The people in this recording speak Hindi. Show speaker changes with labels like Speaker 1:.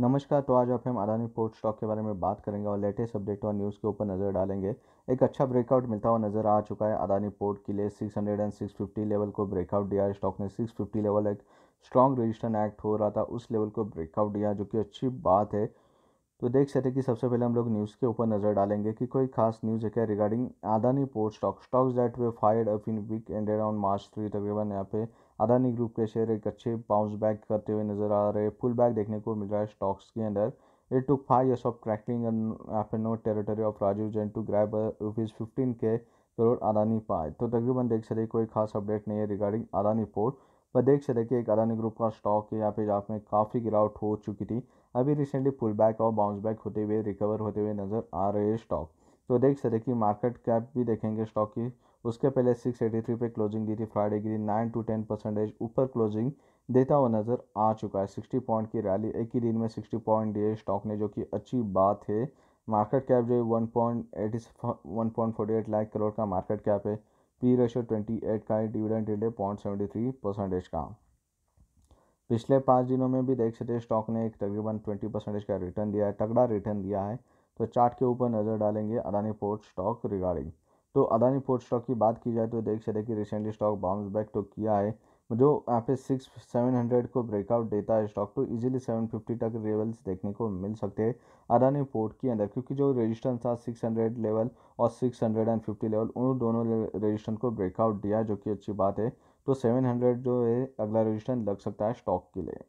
Speaker 1: नमस्कार तो आज आप हम अडानी पोर्ट स्टॉक के बारे में बात करेंगे और लेटेस्ट अपडेट और न्यूज़ के ऊपर नज़र डालेंगे एक अच्छा ब्रेकआउट मिलता हुआ नज़र आ चुका है अडानी पोर्ट के लिए 600 एंड फिफ्टी लेवल को ब्रेकआउट दिया स्टॉक ने 650 लेवल एक स्ट्रॉन्ग रजिस्टर एक्ट हो रहा था उस लेवल को ब्रेकआउट दिया जो कि अच्छी बात है तो देख सकते कि सबसे पहले हम लोग न्यूज़ के ऊपर नज़र डालेंगे कि कोई खास न्यूज़ है क्या regarding Adani port stock stocks date way fire up in weekend around March three तकरीबन यहाँ पे अदानी ग्रुप के शेयर एक अच्छे बाउंस बैक करते हुए नज़र आ रहे फुल बैक देखने को मिल रहा है स्टॉक्स के अंदर it two five years of crackling and no territory of Rajiv Jain to grab rupees fifteen के करोड़ अदानी पाए तो तकरीबन देख सकते कोई खास अपडेट नहीं है रिगार्डिंग अदानी पोर्ट देख सकते कि एक अदानी ग्रुप का स्टॉक यहाँ पे आप में काफ़ी गिरावट हो चुकी थी अभी रिसेंटली पुल बैक और बाउंस बैक होते हुए रिकवर होते हुए नज़र आ रहे हैं स्टॉक तो देख सकते कि मार्केट कैप भी देखेंगे स्टॉक की उसके पहले सिक्स एटी थ्री पे क्लोजिंग दी थी फ्राइडे की नाइन टू टेन परसेंटेज ऊपर क्लोजिंग देता हुआ नज़र आ चुका है सिक्सटी पॉइंट की रैली एक ही दिन में सिक्सटी पॉइंट दिए स्टॉक ने जो कि अच्छी बात है मार्केट कैप जो है one point eighty one point forty eight lakh crore का मार्केट कैप है पी रेशो ट्वेंटी एट का है dividend delay point seventy three percentage का पिछले पाँच दिनों में भी देख सकते हैं स्टॉक ने एक तकरीबन ट्वेंटी परसेंटेज का रिटर्न दिया है तगड़ा रिटर्न दिया है तो चार्ट के ऊपर नज़र डालेंगे अदानी पोर्ट स्टॉक रिगार्डिंग तो अदानी पोर्ट स्टॉक की बात की जाए तो देख सकते कि रिसेंटली स्टॉक बाउंस बैक तो किया है जो यहाँ पे सिक्स सेवन हंड्रेड को ब्रेकआउट देता है स्टॉक तो इजीली सेवन फिफ्टी तक लेवल्स देखने को मिल सकते हैं अदानी पोर्ट के अंदर क्योंकि जो रेजिस्टेंस था सिक्स हंड्रेड लेवल और six hundred and fifty level उन दोनों रेजिस्टेंस को ब्रेकआउट दिया जो कि अच्छी बात है तो सेवन हंड्रेड जो है अगला रजिस्टेंस लग सकता है स्टॉक के लिए